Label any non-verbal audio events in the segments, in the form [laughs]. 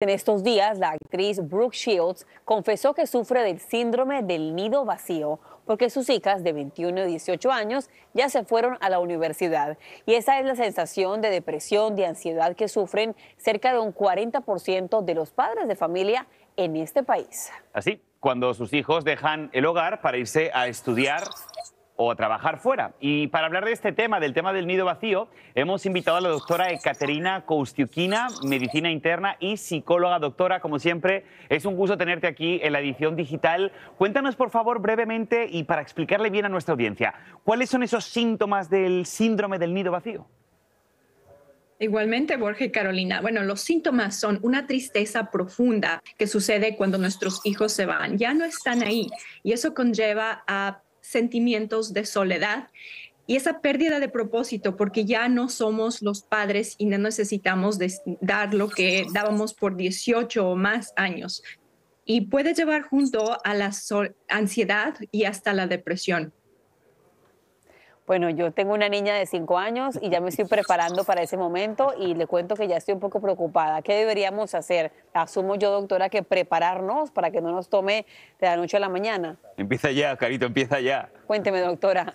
En estos días, la actriz Brooke Shields confesó que sufre del síndrome del nido vacío porque sus hijas de 21 y 18 años ya se fueron a la universidad. Y esa es la sensación de depresión, de ansiedad que sufren cerca de un 40% de los padres de familia en este país. Así, cuando sus hijos dejan el hogar para irse a estudiar o a trabajar fuera. Y para hablar de este tema, del tema del nido vacío, hemos invitado a la doctora Ekaterina Koustiukina, medicina interna y psicóloga. Doctora, como siempre, es un gusto tenerte aquí en la edición digital. Cuéntanos, por favor, brevemente y para explicarle bien a nuestra audiencia, ¿cuáles son esos síntomas del síndrome del nido vacío? Igualmente, Borja y Carolina. Bueno, los síntomas son una tristeza profunda que sucede cuando nuestros hijos se van, ya no están ahí y eso conlleva a sentimientos de soledad y esa pérdida de propósito, porque ya no somos los padres y no necesitamos dar lo que dábamos por 18 o más años. Y puede llevar junto a la ansiedad y hasta la depresión. Bueno, yo tengo una niña de cinco años y ya me estoy preparando para ese momento y le cuento que ya estoy un poco preocupada. ¿Qué deberíamos hacer? Asumo yo, doctora, que prepararnos para que no nos tome de la noche a la mañana. Empieza ya, Carito, empieza ya. Cuénteme, doctora.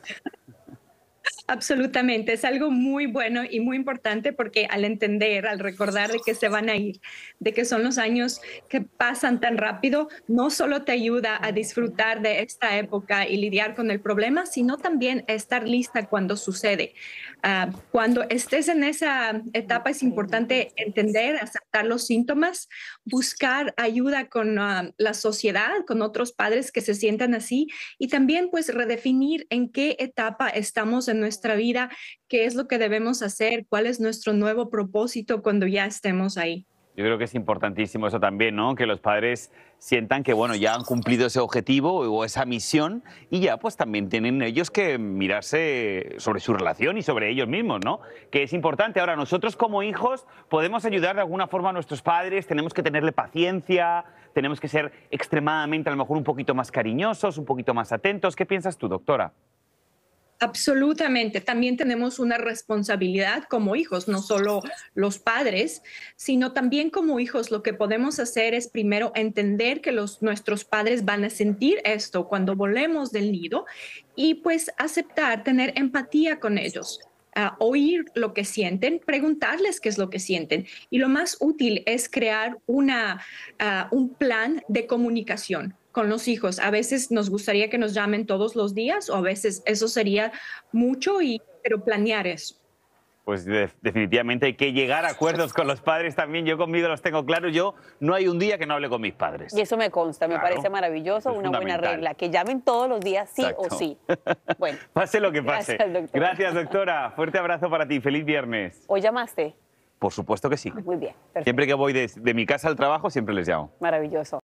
Absolutamente, es algo muy bueno y muy importante porque al entender, al recordar de que se van a ir, de que son los años que pasan tan rápido, no solo te ayuda a disfrutar de esta época y lidiar con el problema, sino también estar lista cuando sucede. Ah, cuando estés en esa etapa es importante entender, aceptar los síntomas, buscar ayuda con ah, la sociedad, con otros padres que se sientan así y también pues redefinir en qué etapa estamos en nuestra nuestra vida, qué es lo que debemos hacer, cuál es nuestro nuevo propósito cuando ya estemos ahí. Yo creo que es importantísimo eso también, ¿no? Que los padres sientan que, bueno, ya han cumplido ese objetivo o esa misión y ya pues también tienen ellos que mirarse sobre su relación y sobre ellos mismos, ¿no? Que es importante. Ahora, nosotros como hijos podemos ayudar de alguna forma a nuestros padres, tenemos que tenerle paciencia, tenemos que ser extremadamente, a lo mejor, un poquito más cariñosos, un poquito más atentos. ¿Qué piensas tú, doctora? Absolutamente. También tenemos una responsabilidad como hijos, no solo los padres, sino también como hijos. Lo que podemos hacer es primero entender que los, nuestros padres van a sentir esto cuando volemos del nido y pues aceptar, tener empatía con ellos. oír lo que sienten, preguntarles qué es lo que sienten. Y lo más útil es crear un plan de comunicación con los hijos. A veces nos gustaría que nos llamen todos los días o a veces eso sería mucho, y, pero planear eso. Pues definitivamente hay que llegar a acuerdos con los padres también. Yo conmigo los tengo claros. Yo no hay un día que no hable con mis padres. Y eso me consta, me parece maravilloso, una buena regla, que llamen todos los días sí o sí. [laughs] Bueno. pase lo que pase. Gracias doctora. Fuerte abrazo para ti. Feliz viernes. ¿Hoy llamaste? Por supuesto que sí. Muy bien. Siempre que voy de mi casa al trabajo, siempre les llamo. Maravilloso.